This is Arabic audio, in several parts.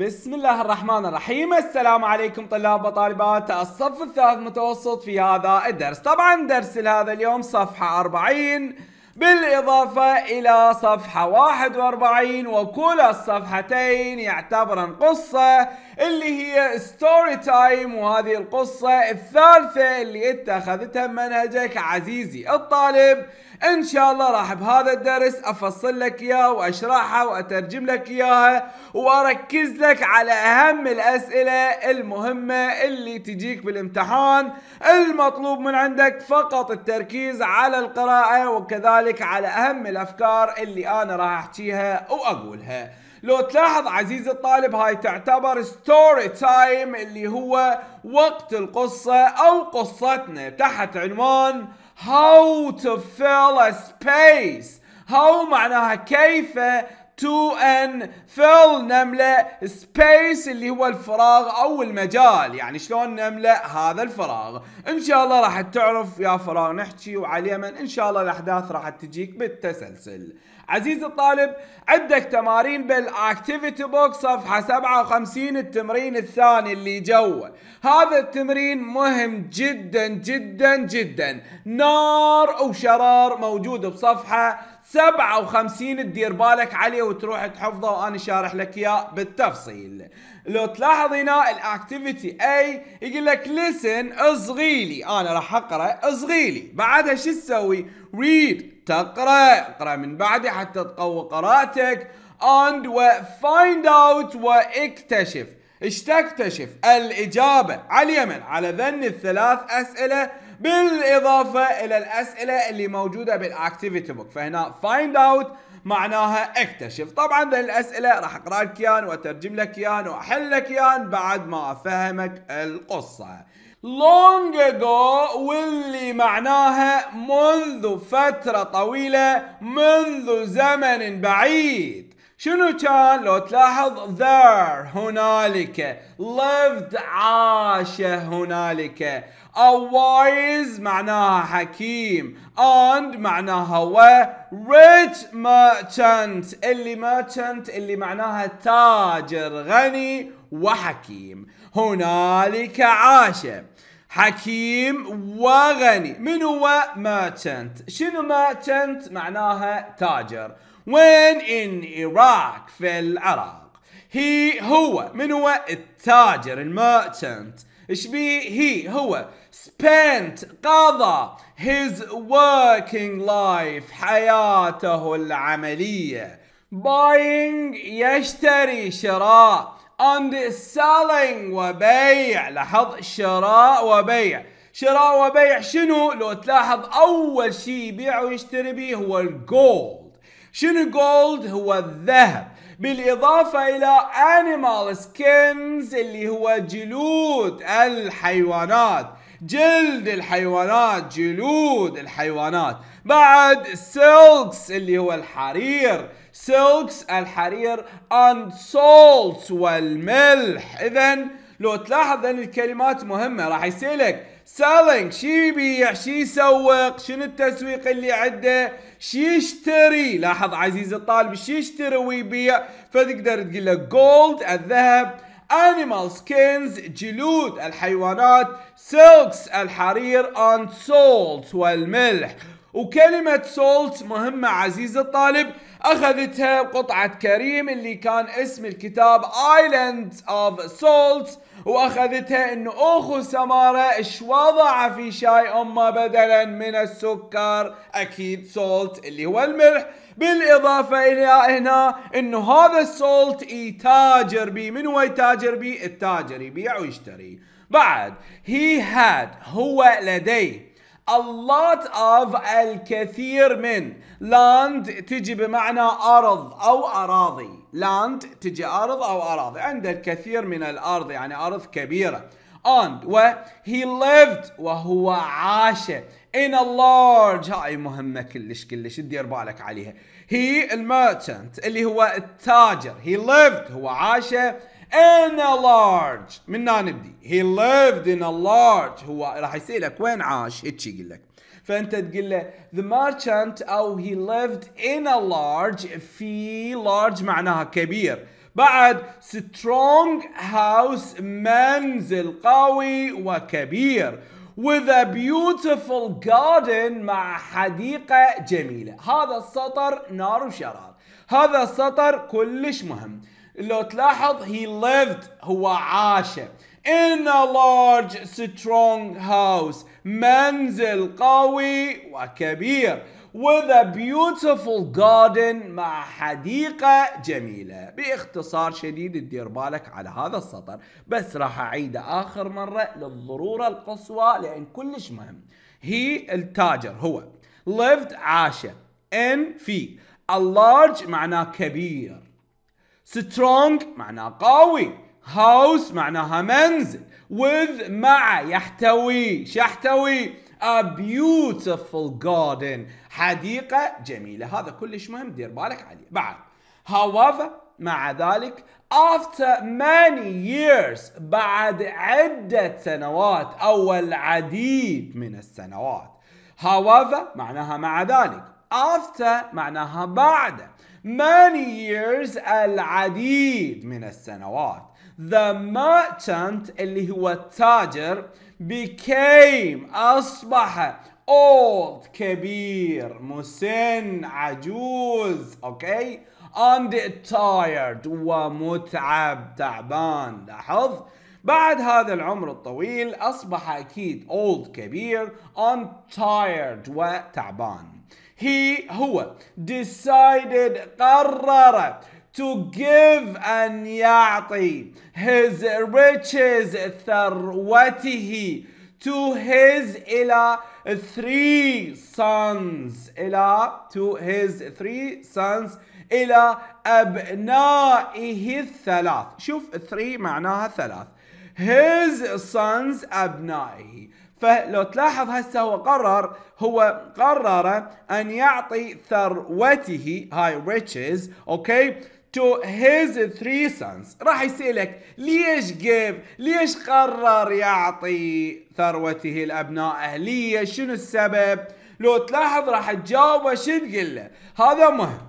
بسم الله الرحمن الرحيم السلام عليكم طلاب وطالبات الصف الثالث متوسط في هذا الدرس طبعا درس لهذا اليوم صفحة 40 بالإضافة إلى صفحة 41 وكلا الصفحتين يعتبرن قصة اللي هي ستوري تايم وهذه القصة الثالثة اللي اتخذتها منهجك عزيزي الطالب ان شاء الله راح بهذا الدرس افصل لك اياه واشرحها واترجم لك اياها واركز لك على اهم الاسئله المهمه اللي تجيك بالامتحان المطلوب من عندك فقط التركيز على القراءه وكذلك على اهم الافكار اللي انا راح احكيها واقولها لو تلاحظ عزيزي الطالب هاي تعتبر ستوري تايم اللي هو وقت القصة أو قصتنا تحت عنوان how to fill a space how معناها كيف to an fill نملأ space اللي هو الفراغ او المجال يعني شلون نملأ هذا الفراغ ان شاء الله راح تعرف يا فراغ نحكي وعلى ان شاء الله الاحداث راح تجيك بالتسلسل عزيزي الطالب عندك تمارين بالاكتيفيتي بوكس صفحه 57 التمرين الثاني اللي جوا هذا التمرين مهم جدا جدا جدا نار وشرار موجود بصفحه 57 تدير بالك عليه وتروح تحفظه وانا شارح لك اياه بالتفصيل لو تلاحظ هنا الاكتيفيتي اي يقول لك لسن اصغيلي انا راح اقرا اصغيلي بعدها شو تسوي ريد تقرا اقرا من بعدي حتى تقوي قراءتك اند وفايند اوت واكتشف ايش تكتشف الاجابه على اليمن على ذن الثلاث اسئله بالاضافه الى الاسئله اللي موجوده بالاكتيفيتي بوك فهنا فايند اوت معناها اكتشف طبعا الاسئله راح اقرا لك اياهم واترجم لك اياهم واحل لك اياهم بعد ما افهمك القصه long ago واللي معناها منذ فترة طويلة منذ زمن بعيد شنو كان لو تلاحظ there هنالك lived عاش هنالك a wise معناها حكيم and معناها و rich merchant اللي merchant اللي معناها تاجر غني وحكيم هنالك عاش حكيم وغني من هو merchant شنو merchant معناها تاجر وين in Iraq في العراق هي هو من هو التاجر الميرشنت ايش بي هي هو spent قضى his working life حياته العملية buying يشتري شراء and selling وبيع لاحظ شراء وبيع شراء وبيع شنو لو تلاحظ اول شيء يبيع ويشتري به هو الجولد شنو جولد هو الذهب بالإضافة إلى animal skins اللي هو جلود الحيوانات جلد الحيوانات جلود الحيوانات بعد silks اللي هو الحرير silks الحرير and salts والملح إذا لو تلاحظ أن الكلمات مهمة راح يسألك سيلينج شي يبيع شي يسوق شنو التسويق اللي عنده شي يشتري لاحظ عزيزي الطالب شي يشتري ويبيع فتقدر تقول له جولد الذهب animal skins جلود الحيوانات silks الحرير and salt والملح وكلمة salt مهمة عزيزي الطالب اخذتها قطعة كريم اللي كان اسم الكتاب ايلاند اوف سولت واخذتها انه اخو سمارة اش وضع في شاي امه بدلا من السكر اكيد سولت اللي هو الملح بالاضافه الى هنا انه هذا السولت يتاجر بيه من هو يتاجر بيه التاجر يبيع ويشتري بعد هي هاد هو لديه a lot of الكثير من land تجي بمعنى أرض أو أراضي land تجي أرض أو أراضي عنده الكثير من الأرض يعني أرض كبيرة and و he lived وهو عاش in a large هاي مهمة كلش كلش تدير بالك عليها he الميرشنت اللي هو التاجر he lived هو عاش in a large من هنا نبدي he lived in a large هو راح يسألك وين عاش هيك يقول لك فانت تقول له the merchant او he lived in a large في large معناها كبير بعد strong house منزل قوي وكبير with a beautiful garden مع حديقة جميلة هذا السطر نار وشرار هذا السطر كلش مهم لو تلاحظ he lived هو عاش in a large strong house منزل قوي وكبير with a beautiful garden مع حديقة جميلة باختصار شديد تدير بالك على هذا السطر بس راح أعيده آخر مرة للضرورة القصوى لأن كلش مهم هي التاجر هو lived عاشه in في a large معناه كبير سترونج معناها قوي هاوس معناها منزل with مع يحتوي يحتوي a beautiful garden حديقة جميلة هذا كلش مهم دير بالك عليه بعد however مع ذلك after many years بعد عدة سنوات أو العديد من السنوات however معناها مع ذلك after معناها بعد many years العديد من السنوات the merchant اللي هو التاجر became أصبح old كبير مسن عجوز اوكي okay? and tired ومتعب تعبان لاحظ بعد هذا العمر الطويل أصبح أكيد old كبير I'm tired وتعبان he هو decided قرر to give أن يعطي his riches ثروته to his إلى three sons إلى to his three sons إلى أبنائه الثلاث شوف three معناها ثلاث his sons أبنائه فلو تلاحظ هسه هو قرر هو قرر أن يعطي ثروته هاي riches أوكي to his three sons راح يسألك ليش give ليش قرر يعطي ثروته لأبنائه ليش شنو السبب لو تلاحظ راح تجاوبه شو تقول له هذا مهم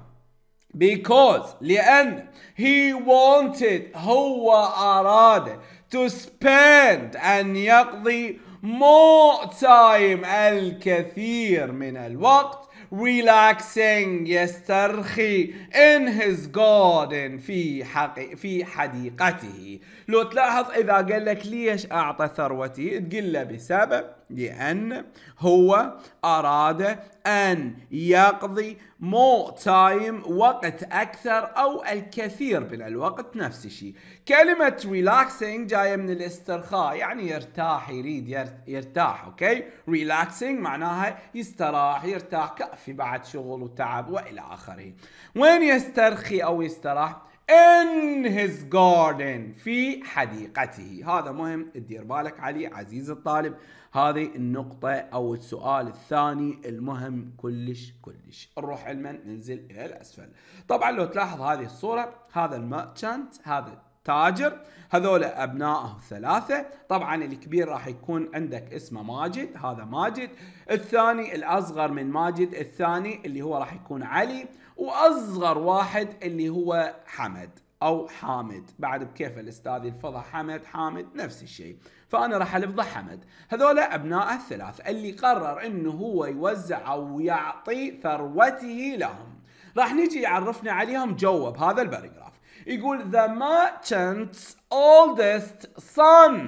because لأن he wanted هو أراد to spend أن يقضي more time الكثير من الوقت relaxing يسترخي in his garden في حق... في حديقته لو تلاحظ إذا قال لك ليش أعطى ثروتي تقول له بسبب لأن هو أراد أن يقضي more time وقت أكثر أو الكثير من الوقت نفس الشيء كلمة relaxing جاية من الاسترخاء يعني يرتاح يريد يرتاح أوكي relaxing معناها يستراح يرتاح كافي بعد شغل وتعب وإلى آخره وين يسترخي أو يستراح in his garden في حديقته هذا مهم تدير بالك عليه عزيز الطالب هذه النقطة أو السؤال الثاني المهم كلش كلش نروح علما ننزل إلى الأسفل طبعا لو تلاحظ هذه الصورة هذا الميرشنت هذا تاجر هذول أبنائه ثلاثة طبعا الكبير راح يكون عندك اسمه ماجد هذا ماجد الثاني الأصغر من ماجد الثاني اللي هو راح يكون علي وأصغر واحد اللي هو حمد او حامد بعد بكيف الاستاذ يلفظها حمد حامد نفس الشيء فانا راح الفظه حمد هذول ابناء الثلاث اللي قرر انه هو يوزع او يعطي ثروته لهم راح نجي يعرفنا عليهم جوا بهذا الباراجراف يقول the merchant's oldest son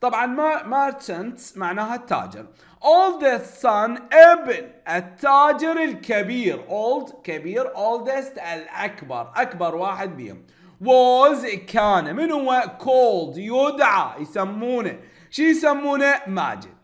طبعا ما merchant معناها التاجر oldest son ابن التاجر الكبير old كبير oldest الأكبر أكبر واحد بيهم was كان من هو called يدعى يسمونه شو يسمونه ماجد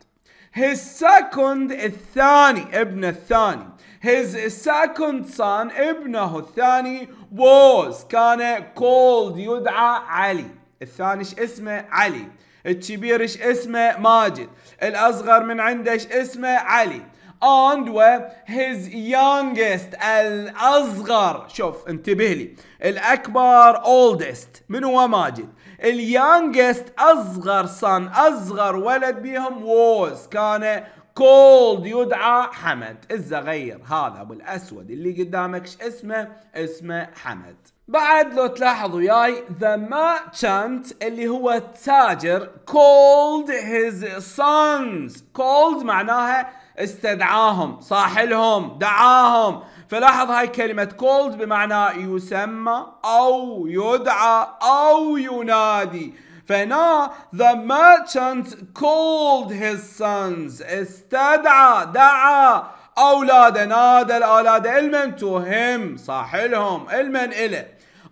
his second الثاني ابن الثاني his second son ابنه الثاني was كان called يدعى علي الثاني ايش اسمه علي الكبير ايش اسمه ماجد الاصغر من عنده ايش اسمه علي and his youngest الأصغر شوف انتبه لي الأكبر oldest من هو ماجد اليانجست أصغر son أصغر ولد بيهم was كان كولد يدعى حمد الزغير هذا ابو الاسود اللي قدامك اسمه اسمه حمد بعد لو تلاحظ وياي the merchant اللي هو التاجر called his sons called معناها استدعاهم صاح لهم دعاهم فلاحظ هاي كلمة كولد بمعنى يسمى أو يدعى أو ينادي فهنا the merchant called his sons استدعى دعا أولاده نادى الأولاد المن to him صاح لهم المن إله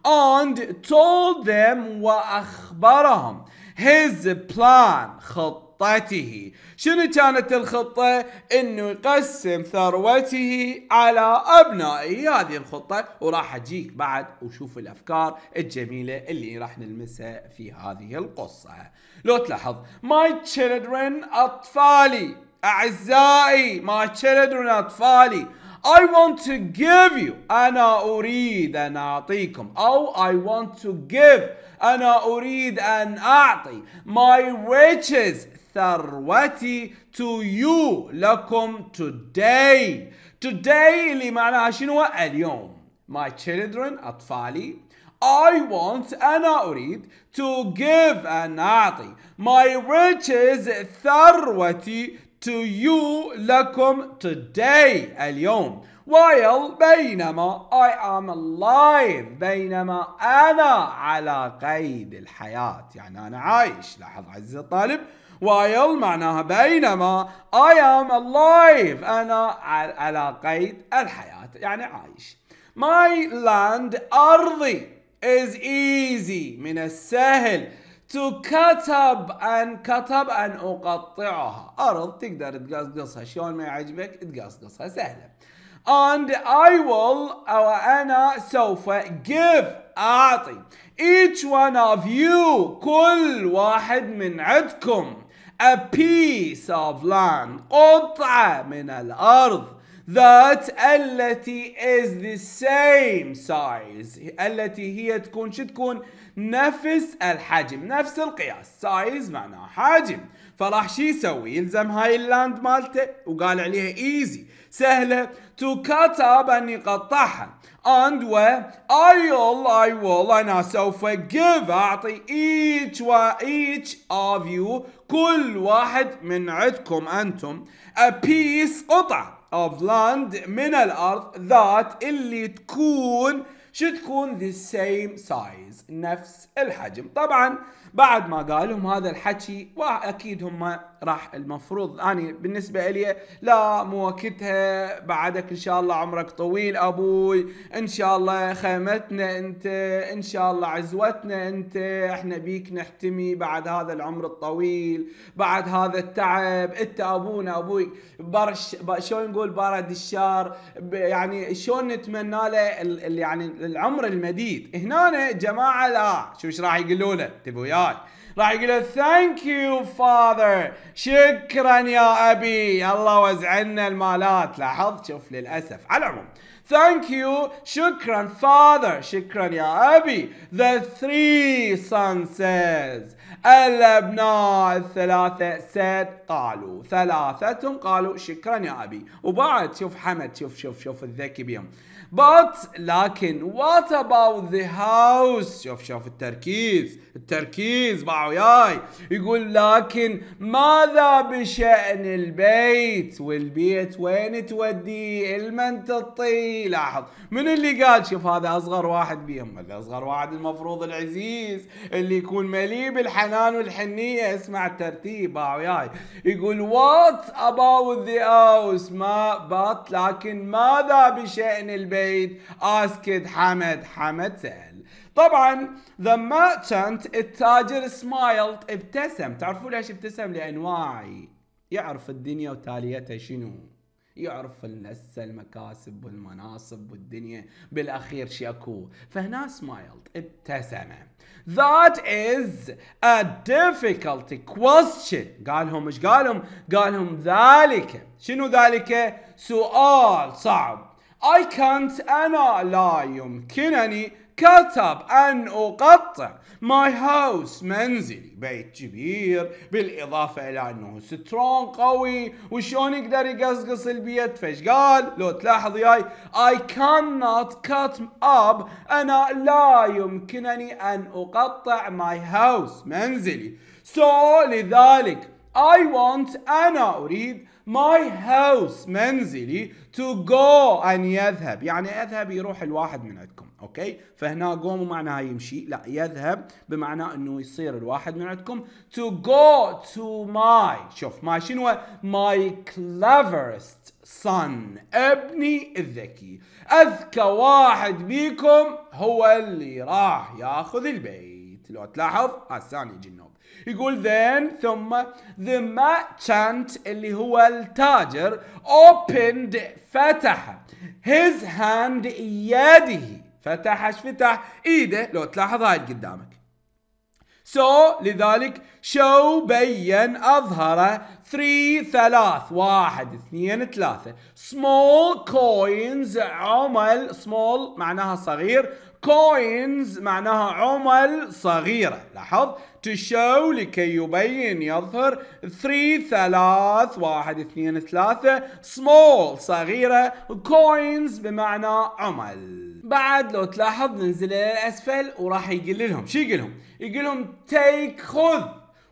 and told them وأخبرهم his plan خط خطته شنو كانت الخطة انه يقسم ثروته على ابنائه هذه الخطة وراح اجيك بعد وشوف الافكار الجميلة اللي راح نلمسها في هذه القصة لو تلاحظ my children اطفالي اعزائي my children اطفالي I want to give you أنا أريد أن أعطيكم أو I want to give أنا أريد أن أعطي my riches ثروتي to you لكم today today اللي معناها شنو اليوم my children أطفالي I want أنا أريد to give أن أعطي my riches ثروتي to you لكم today اليوم while بينما I am alive بينما أنا على قيد الحياة يعني أنا عايش لاحظ عزيزي الطالب while معناها بينما I am alive أنا على قيد الحياة يعني عايش My land أرضي is easy من السهل to cut up أن كتب أن أقطعها أرض تقدر تقصقصها شلون ما يعجبك تقصقصها سهلة and I will أو أنا سوف give أعطي each one of you كل واحد من عندكم a piece of land قطعة من الأرض that التي is the same size التي هي تكون شو تكون نفس الحجم نفس القياس size معناه حجم فراح شو يسوي يلزم هاي اللاند مالته وقال عليها ايزي سهلة to cut up أن يقطعها and و I will I will أنا سوف give أعطي each و each of you كل واحد من عندكم أنتم a piece قطعة of land من الأرض ذات اللي تكون شو تكون the same size نفس الحجم طبعا بعد ما قالهم هذا الحكي واكيد هم راح المفروض اني بالنسبه لي لا مو وقتها بعدك ان شاء الله عمرك طويل ابوي ان شاء الله خيمتنا انت ان شاء الله عزوتنا انت احنا بيك نحتمي بعد هذا العمر الطويل بعد هذا التعب انت ابونا ابوي برش شلون نقول برد الشار يعني شلون نتمنى له يعني العمر المديد هنا جماعه لا شو ايش راح يقولوا له تبوا هاي راح يقول له ثانك يو فاذر شكرا يا ابي الله وزعنا المالات لاحظت شوف للاسف على العموم ثانك يو شكرا فاذر شكرا يا ابي ذا ثري سانسز الابناء الثلاثه سيد قالوا ثلاثه قالوا شكرا يا ابي وبعد شوف حمد شوف شوف شوف الذكي بيهم but لكن what about the house شوف شوف التركيز التركيز مع وياي يقول لكن ماذا بشأن البيت والبيت وين تودي المن تطي لاحظ من اللي قال شوف هذا اصغر واحد بيهم هذا اصغر واحد المفروض العزيز اللي يكون مليء بالحنان والحنية اسمع الترتيب مع وياي يقول what about the house ما but لكن ماذا بشأن البيت played اسكد حمد حمد سهل طبعا the merchant التاجر smiled ابتسم تعرفوا ليش ابتسم لأن واعي يعرف الدنيا وتاليتها شنو يعرف هسه المكاسب والمناصب والدنيا بالاخير شي اكو فهنا سمايلد ابتسم That is a difficult question قالهم ايش قالهم؟ قالهم ذلك شنو ذلك؟ سؤال صعب I can't أنا لا يمكنني كتب أن أقطع my house منزلي بيت كبير بالإضافة إلى أنه سترون قوي وشلون يقدر يقصقص البيت فش قال لو تلاحظ ياي I cannot cut up أنا لا يمكنني أن أقطع my house منزلي so لذلك I want أنا أريد my house منزلي to go أن يذهب يعني أذهب يروح الواحد من عندكم أوكي فهنا go مو معناها يمشي لا يذهب بمعنى أنه يصير الواحد من عندكم to go to my شوف my شنو my cleverest son ابني الذكي أذكى واحد بيكم هو اللي راح ياخذ البيت repeat لو تلاحظ الثاني يجي النوب يقول then ثم ثم chant اللي هو التاجر opened فتح his hand يده فتح ايش فتح ايده لو تلاحظ هاي قدامك so لذلك show بين اظهر three ثلاث واحد اثنين ثلاثة small coins عمل small معناها صغير coins معناها عمل صغيرة لاحظ to show لكي يبين يظهر 3 ثلاث 1 2 3 small صغيرة coins بمعنى عمل بعد لو تلاحظ ننزل إلى الأسفل وراح يقول لهم شو يقول لهم يقول لهم take خذ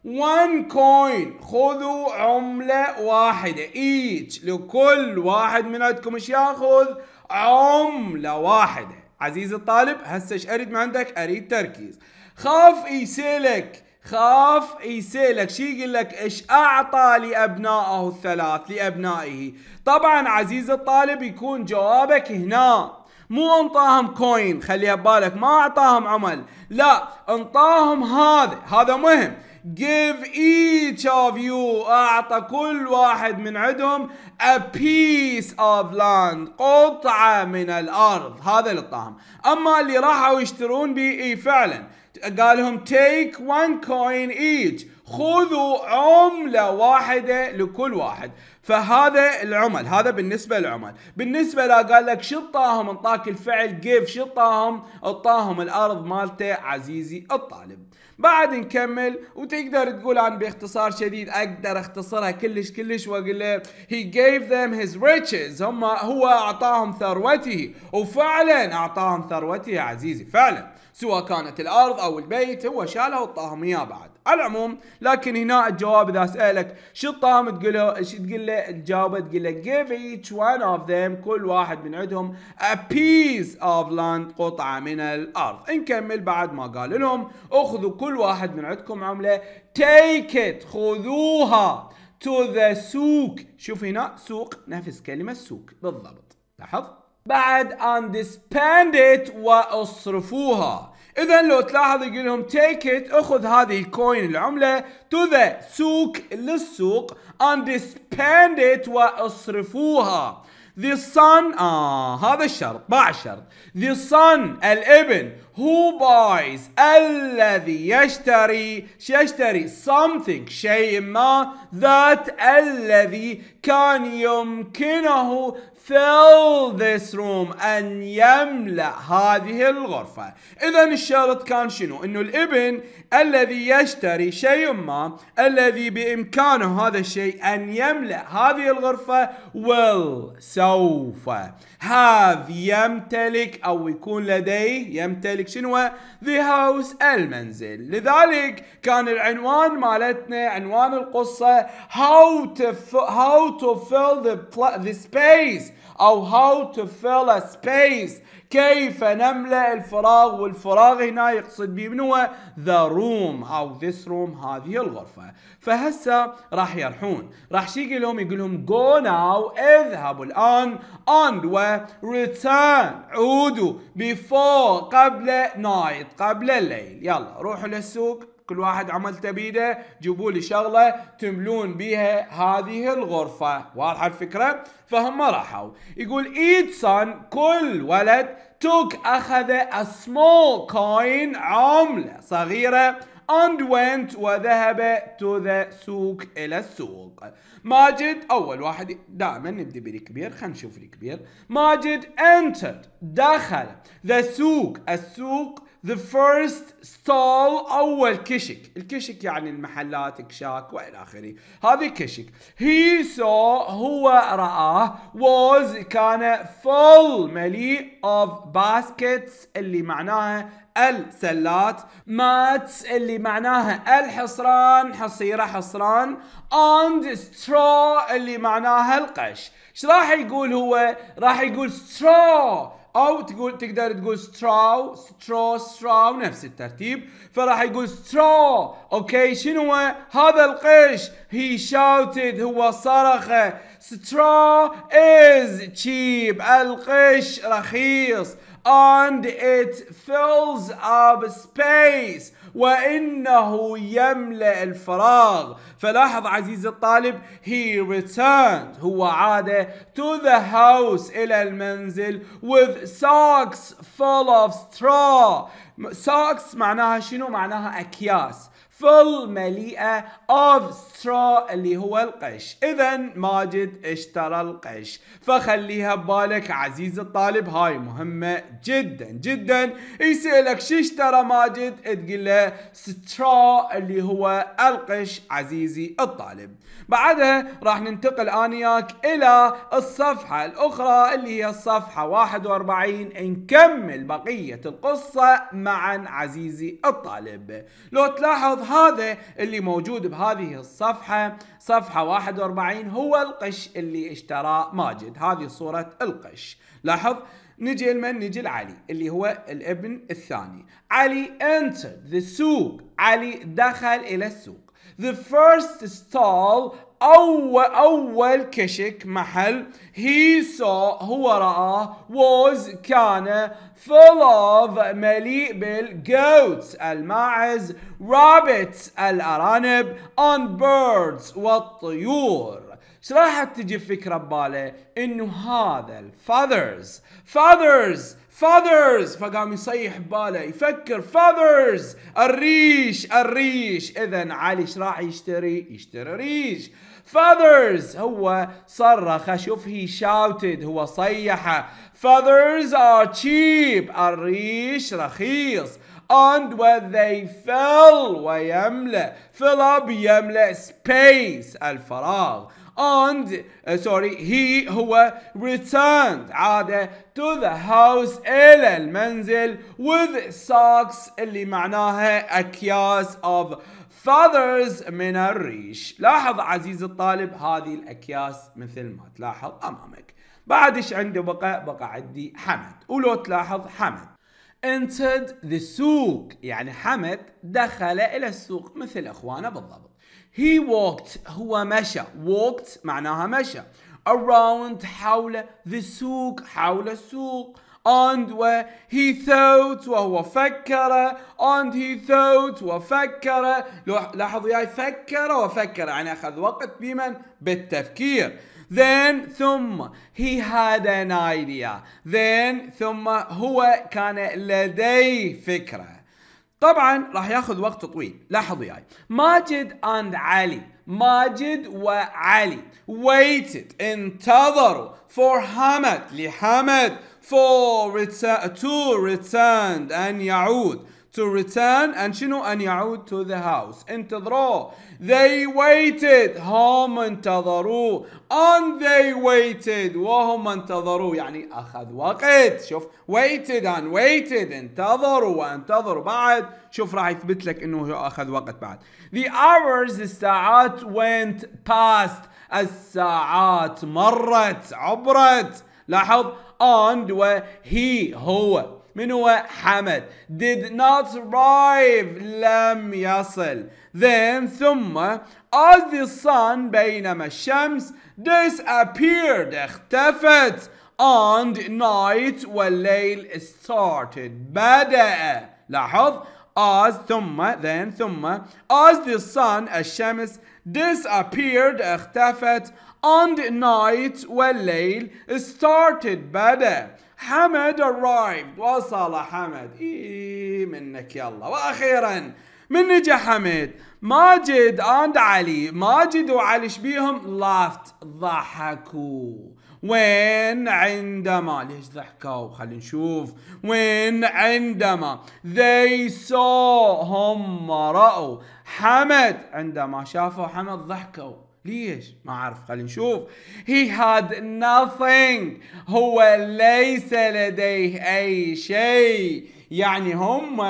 1 coin خذوا عملة واحدة each لكل واحد من عندكم ايش ياخذ عملة واحدة عزيزي الطالب هسه ايش اريد من عندك؟ اريد تركيز. خاف يسالك خاف يسالك شو يقول لك ايش اعطى لابنائه الثلاث لابنائه طبعا عزيز الطالب يكون جوابك هنا مو انطاهم كوين خليها ببالك ما اعطاهم عمل لا انطاهم هذا هذا مهم give each of you أعطى كل واحد من عندهم a piece of land قطعة من الأرض هذا للطعام أما اللي راحوا يشترون به إيه فعلا قال لهم take one coin each خذوا عملة واحدة لكل واحد فهذا العمل هذا بالنسبة للعمل بالنسبة لا قال لك شو طاهم انطاك الفعل give شو طاهم اعطاهم الارض مالته عزيزي الطالب بعد نكمل وتقدر تقول عن باختصار شديد اقدر اختصرها كلش كلش واقول هي gave them his riches هم هو اعطاهم ثروته وفعلا اعطاهم ثروته يا عزيزي فعلا سواء كانت الارض او البيت هو شالها وطاهم اياه بعد على العموم لكن هنا الجواب اذا اسالك شو الطعم تقول له تقول له الجواب تقول له give each one of them كل واحد من عندهم a piece of land قطعه من الارض نكمل بعد ما قال لهم اخذوا كل واحد من عندكم عمله take it خذوها to the سوق شوف هنا سوق نفس كلمه سوق بالضبط لاحظ بعد and spend it واصرفوها اذا لو تلاحظ يقول لهم تيك ات اخذ هذه الكوين العمله تو ذا سوق للسوق اند سبيند ات واصرفوها The son آه هذا الشرط باع الشرط The son الابن هو بايز الذي يشتري يشتري something شيء ما ذات الذي كان يمكنه fill this room أن يملأ هذه الغرفة إذا الشرط كان شنو أنه الابن الذي يشتري شيء ما الذي بإمكانه هذا الشيء أن يملأ هذه الغرفة will سوف هاف يمتلك أو يكون لديه يمتلك شنو ذا هاوس المنزل لذلك كان العنوان مالتنا عنوان القصة هاو تو هاو تو فيل ذا سبيس أو هاو تو فيل ا سبيس كيف نملأ الفراغ والفراغ هنا يقصد به من هو ذا روم أو ذيس روم هذه الغرفة فهسه راح يرحون راح شي يقول لهم يقول لهم جو ناو اذهبوا الآن اند و ريتيرن عودوا بيفور قبل نايت قبل الليل يلا روحوا للسوق كل واحد عمل تبيده جيبوا لي شغله تملون بها هذه الغرفه واضحه الفكره فهم راحوا يقول ايد سان كل ولد توك اخذ اسمول كوين عمله صغيره and went وذهب to the سوق الى السوق ماجد اول واحد دائما نبدا بالكبير خلينا نشوف الكبير ماجد entered دخل the سوق السوق ذا فيرست ستول اول كشك الكشك يعني المحلات كشاك والى اخره هذه كشك هي سو هو راه was كان full مليء of baskets اللي معناها السلات ماتس اللي معناها الحصران حصيرة حصران and straw اللي معناها القش ايش راح يقول هو راح يقول straw او تقول تقدر تقول ستراو سترو ستراو نفس الترتيب فراح يقول سترو اوكي شنو هذا القش هي شاوتد هو صرخ سترو از تشيب القش رخيص and it fills up space وإنه يملأ الفراغ فلاحظ عزيزي الطالب he returned هو عاد to the house إلى المنزل with socks full of straw socks معناها شنو معناها أكياس full مليئة of straw اللي هو القش إذا ماجد اشترى القش فخليها ببالك عزيز الطالب هاي مهمة جدا جدا يسألك شو اشترى ماجد تقول له straw اللي هو القش عزيزي الطالب بعدها راح ننتقل آنياك إلى الصفحة الأخرى اللي هي الصفحة 41 نكمل بقية القصة معا عزيزي الطالب لو تلاحظ هذا اللي موجود بهذه الصفحة صفحة 41 هو القش اللي اشتراه ماجد هذه صورة القش لاحظ نجي لمن نجي لعلي اللي هو الابن الثاني علي entered the سوق علي دخل إلى السوق the first stall اول أول كشك محل he saw هو رأى was كان full of مليء بال goats الماعز rabbits الأرانب and birds والطيور ايش راح تجي فكره بباله انه هذا الفاذرز فاذرز فاذرز فقام يصيح بباله يفكر فاذرز الريش الريش اذا علي ايش راح يشتري يشتري ريش Feathers هو صرخ شوف he shouted هو صيح Feathers are cheap الريش رخيص and when they fill ويملأ fill up يملأ space الفراغ and uh, sorry he هو returned عاد to the house إلى المنزل with socks اللي معناها أكياس of فاذرز من الريش لاحظ عزيزي الطالب هذه الأكياس مثل ما تلاحظ أمامك بعد ايش عندي بقى بقى عندي حمد ولو تلاحظ حمد entered the سوق يعني حمد دخل إلى السوق مثل إخوانه بالضبط he walked هو مشى walked معناها مشى around حول the سوق حول السوق and he thought وهو فكر and he thought وفكر لاحظوا ياي فكر وفكر يعني أخذ وقت بمن بالتفكير then ثم he had an idea then ثم هو كان لديه فكرة طبعا راح ياخذ وقت طويل لاحظوا ياي ماجد and علي ماجد وعلي waited انتظروا for حمد لحمد for return, to return and يعود to return and شنو أن يعود to the house انتظروه they waited هم انتظروه and they waited وهم انتظروه يعني أخذ وقت شوف waited and waited انتظروا وانتظروا بعد شوف راح يثبت لك انه أخذ وقت بعد the hours الساعات went past الساعات مرت عبرت لاحظ and و he هو من هو حمد did not arrive لم يصل then ثم as the sun بينما الشمس disappeared اختفت and night والليل started بدأ لاحظ as ثم then ثم as the sun الشمس disappeared اختفت on the night والليل started بدأ حمد arrived وصل حمد إيه منك يلا وأخيرا من نجا حمد ماجد and علي ماجد وعلي شبيهم laughed ضحكوا وين عندما ليش ضحكوا خلينا نشوف وين عندما they saw هم رأوا حمد عندما شافوا حمد ضحكوا ليش ما اعرف خلينا نشوف he had nothing هو ليس لديه اي شيء يعني هم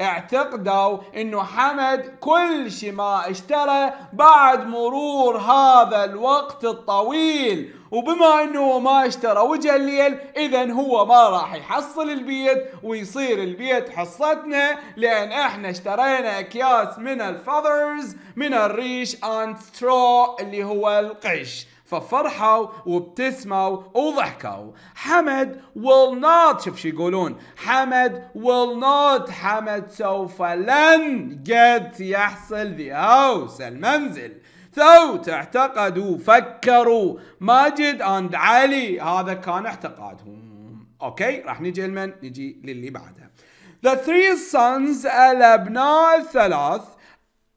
اعتقدوا انه حمد كل شيء ما اشترى بعد مرور هذا الوقت الطويل وبما انه هو ما اشترى وجا الليل اذا هو ما راح يحصل البيت ويصير البيت حصتنا لان احنا اشترينا اكياس من الفاذرز من الريش اند سترو اللي هو القش ففرحوا وابتسموا وضحكوا حمد will not شوف شو يقولون حمد will not حمد سوف لن قد يحصل the house المنزل ثوت اعتقدوا فكروا ماجد اند علي هذا كان اعتقادهم اوكي راح نجي لمن نجي للي بعده The three sons الأبناء الثلاث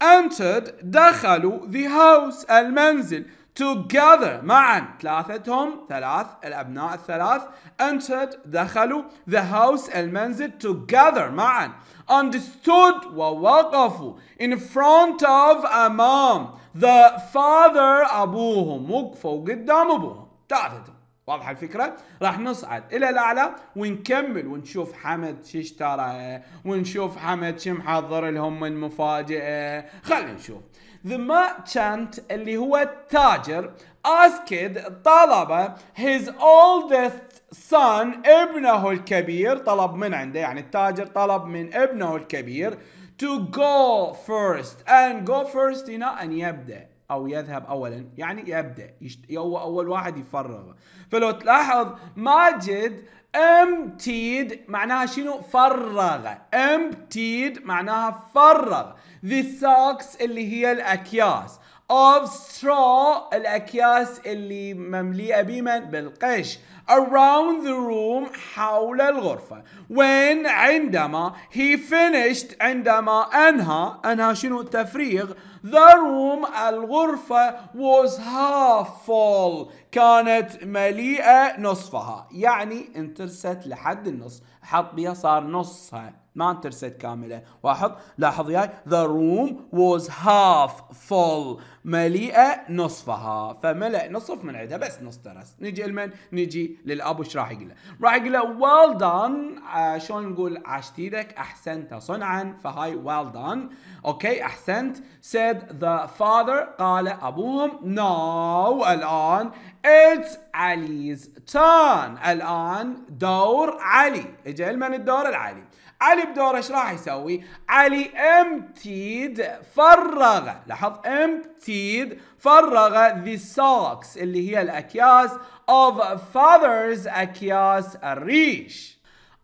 entered دخلوا the house المنزل together معا ثلاثتهم ثلاث الأبناء الثلاث entered دخلوا the house المنزل together معا understood ووقفوا in front of أمام The father أبوهم وقفوا وقدام أبوهم تعتدوا واضحة الفكرة؟ راح نصعد إلى الأعلى ونكمل ونشوف حمد شو اشترى ونشوف حمد شو محضر لهم من مفاجأة خلينا نشوف The merchant اللي هو التاجر asked طلب his oldest son ابنه الكبير طلب من عنده يعني التاجر طلب من ابنه الكبير to go first and go first هنا أن يبدأ أو يذهب أولا يعني يبدأ يشت... هو أول واحد يفرغ فلو تلاحظ ماجد emptied معناها شنو فرغ emptied معناها فرغ the socks اللي هي الأكياس of straw الأكياس اللي مملئة بمن بالقش around the room حول الغرفة when عندما he finished عندما أنهى أنهى شنو تفريغ the room الغرفة was half full كانت مليئة نصفها يعني انترست لحد النص حط بيها صار نصها ما عم كامله واحد لاحظ ياي the room was half full مليئه نصفها فملأ نصف من عندها بس نص ترس نجي لمن نجي للاب وش راح يقول له راح يقول له well done آه، شلون نقول عشت ايدك احسنت صنعا فهاي well done اوكي احسنت said the father قال ابوهم now الان it's Ali's turn الان دور علي اجى لمن الدور العلي علي بدوره ايش راح يسوي؟ علي امتيد فرغ لاحظ امتيد فرغ the socks اللي هي الاكياس of father's اكياس الريش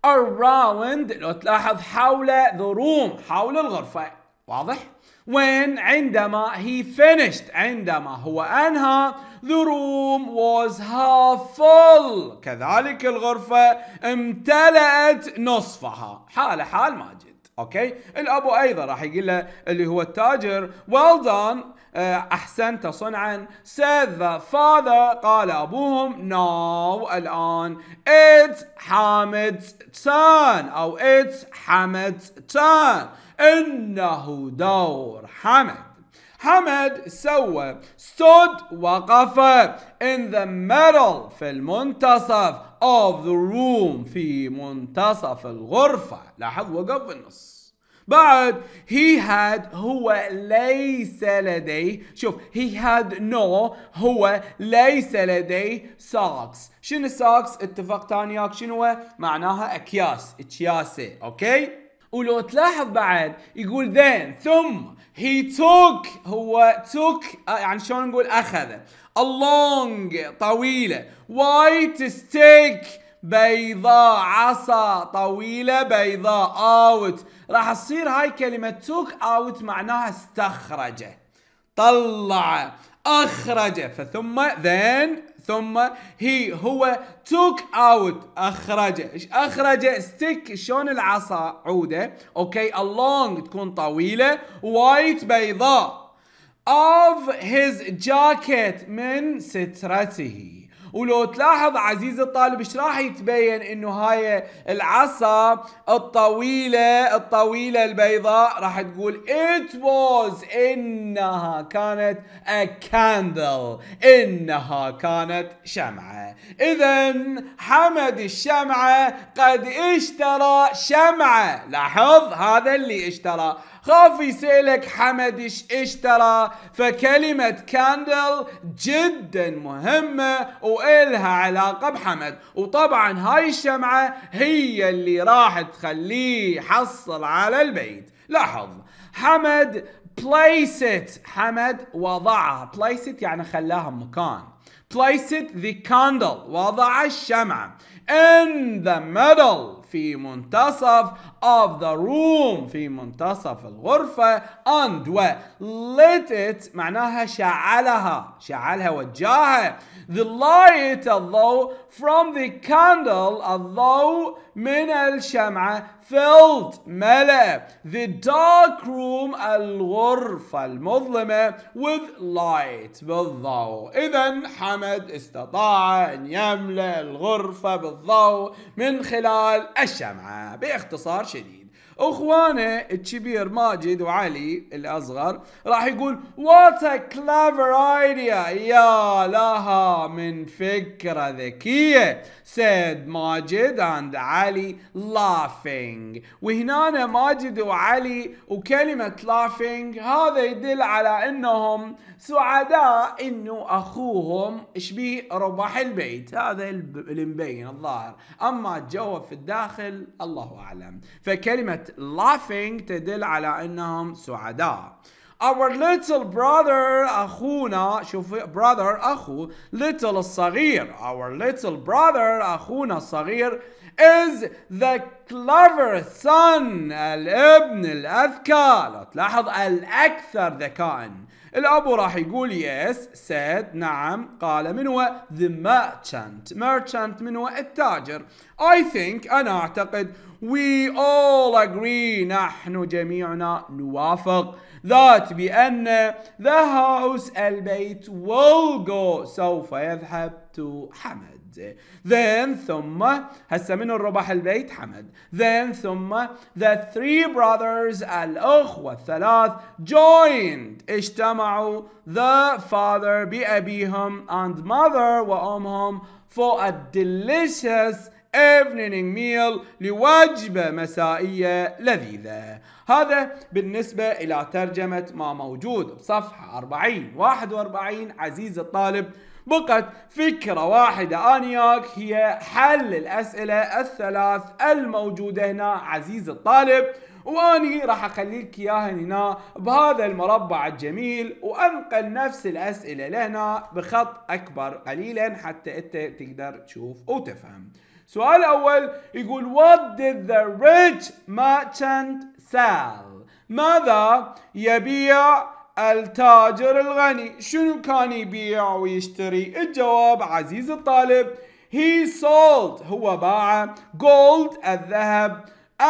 around لو تلاحظ حول ذروم حول الغرفه واضح؟ when عندما he finished عندما هو أنهى the room was half full كذلك الغرفة امتلأت نصفها حال حال ماجد اوكي الابو ايضا راح يقول له اللي هو التاجر well done آه، احسنت صنعا said the father قال ابوهم now الان it's Hamid's turn او it's Hamid's turn إنه دور حمد حمد سوى stood وقف in the middle في المنتصف of the room في منتصف الغرفة لاحظ وقف في النص بعد he had هو ليس لديه شوف he had no هو ليس لديه socks شنو socks اتفق تاني شنو معناها اكياس اكياسه اوكي ولو تلاحظ بعد يقول ذين ثم هي توك هو توك يعني شلون نقول اخذ along طويله وايت ستيك بيضاء عصا طويله بيضاء اوت راح تصير هاي كلمه توك اوت معناها استخرجه طلع اخرجه فثم ذين ثم هي هو توك اوت اخرجه ايش اخرجه ستيك شلون العصا عوده اوكي اللونج تكون طويله وايت بيضاء of his jacket من سترته ولو تلاحظ عزيزي الطالب ايش راح يتبين انه هاي العصا الطويله الطويله البيضاء راح تقول it was انها كانت a candle انها كانت شمعه اذا حمد الشمعه قد اشترى شمعه لاحظ هذا اللي اشترى خاف يسألك حمد ايش اشترى فكلمة كاندل جدا مهمة وإلها علاقة بحمد وطبعا هاي الشمعة هي اللي راح تخليه يحصل على البيت لاحظ حمد place it حمد وضعها place it يعني خلاها مكان place it the candle وضع الشمعة in the middle في منتصف of the room في منتصف الغرفة and lit it معناها شعلها شعلها وجاها the light الضوء from the candle الضوء من الشمعة filled ملأ the dark room الغرفة المظلمة with light بالضوء إذا حمد استطاع أن يملأ الغرفة بالضوء من خلال الشمعة باختصار watching اخوانه الكبير ماجد وعلي الاصغر راح يقول وات ا كلافر ايديا يا لها من فكره ذكيه سيد ماجد اند علي لافينج وهنا ماجد وعلي وكلمه لافينج هذا يدل على انهم سعداء انه اخوهم شبيه ربح البيت هذا اللي مبين الظاهر اما الجواب في الداخل الله اعلم فكلمه laughing تدل على انهم سعداء Our little brother أخونا شوف brother أخو little الصغير Our little brother أخونا الصغير is the clever son الابن الأذكى لو تلاحظ الأكثر ذكاء الأب راح يقول yes said نعم قال من هو the merchant merchant من هو التاجر I think أنا أعتقد we all agree نحن جميعنا نوافق that بأن the house البيت will go سوف يذهب to حمد then ثم هسا من الربح البيت حمد then ثم the three brothers الأخوة الثلاث joined اجتمعوا the father بأبيهم and mother وأمهم for a delicious evening meal لوجبة مسائية لذيذة هذا بالنسبة إلى ترجمة ما موجود بصفحة 40 41 عزيز الطالب بقت فكرة واحدة آنياك هي حل الأسئلة الثلاث الموجودة هنا عزيز الطالب واني راح اخليك اياها هنا بهذا المربع الجميل وانقل نفس الاسئله لهنا بخط اكبر قليلا حتى انت تقدر تشوف وتفهم سؤال أول يقول What did the rich merchant sell ماذا يبيع التاجر الغني شنو كان يبيع ويشتري الجواب عزيز الطالب he sold هو باع gold الذهب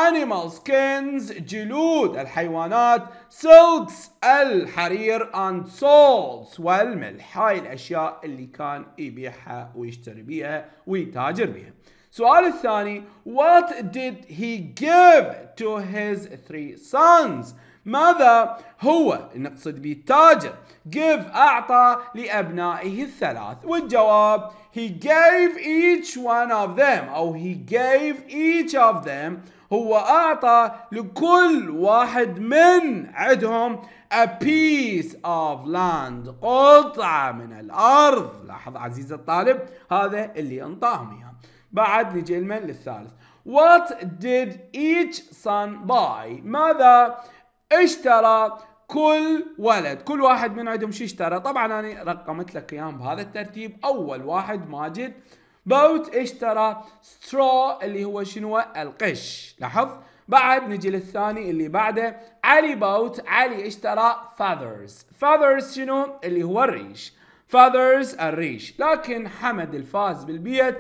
animal skins جلود الحيوانات silks الحرير and salts والملح هاي الاشياء اللي كان يبيعها ويشتري بيها ويتاجر بيها السؤال الثاني What did he give to his three sons ماذا هو نقصد به التاجر give أعطى لأبنائه الثلاث والجواب he gave each one of them أو he gave each of them هو أعطى لكل واحد من عندهم a piece of land قطعة من الأرض لاحظ عزيزي الطالب هذا اللي انطاهم إياه بعد نجي لمن للثالث What did each son buy ماذا اشترى كل ولد كل واحد من عندهم شو اشترى طبعا انا رقمت لك اياهم بهذا الترتيب اول واحد ماجد بوت اشترى سترو اللي هو شنو القش لاحظ بعد نجي للثاني اللي بعده علي بوت علي اشترى فاذرز فاذرز شنو اللي هو الريش فاذرز الريش لكن حمد الفاز بالبيت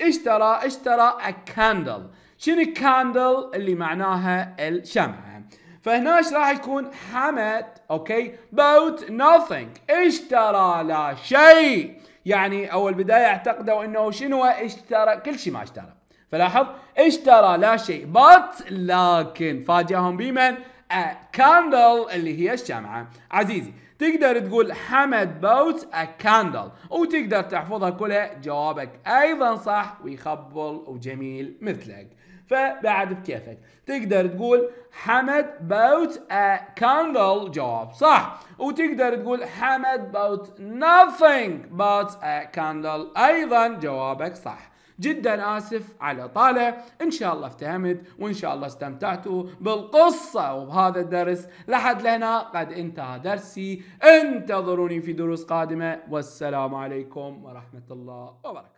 اشترى اشترى كاندل شنو كاندل اللي معناها الشمعة فهنا ايش راح يكون حمد اوكي بوت nothing اشترى لا شيء يعني اول بدايه اعتقدوا انه شنو اشترى كل شيء ما اشترى فلاحظ اشترى لا شيء بات لكن فاجئهم بمن كاندل اللي هي الشمعه عزيزي تقدر تقول حمد بوت ا كاندل وتقدر تحفظها كلها جوابك ايضا صح ويخبل وجميل مثلك فبعد بكيفك تقدر تقول حمد بوت ا كاندل جواب صح وتقدر تقول حمد بوت nothing بوت ا كاندل ايضا جوابك صح جدا آسف على طالع إن شاء الله افتهمت وإن شاء الله استمتعتوا بالقصة وبهذا الدرس لحد لهنا قد انتهى درسي انتظروني في دروس قادمة والسلام عليكم ورحمة الله وبركاته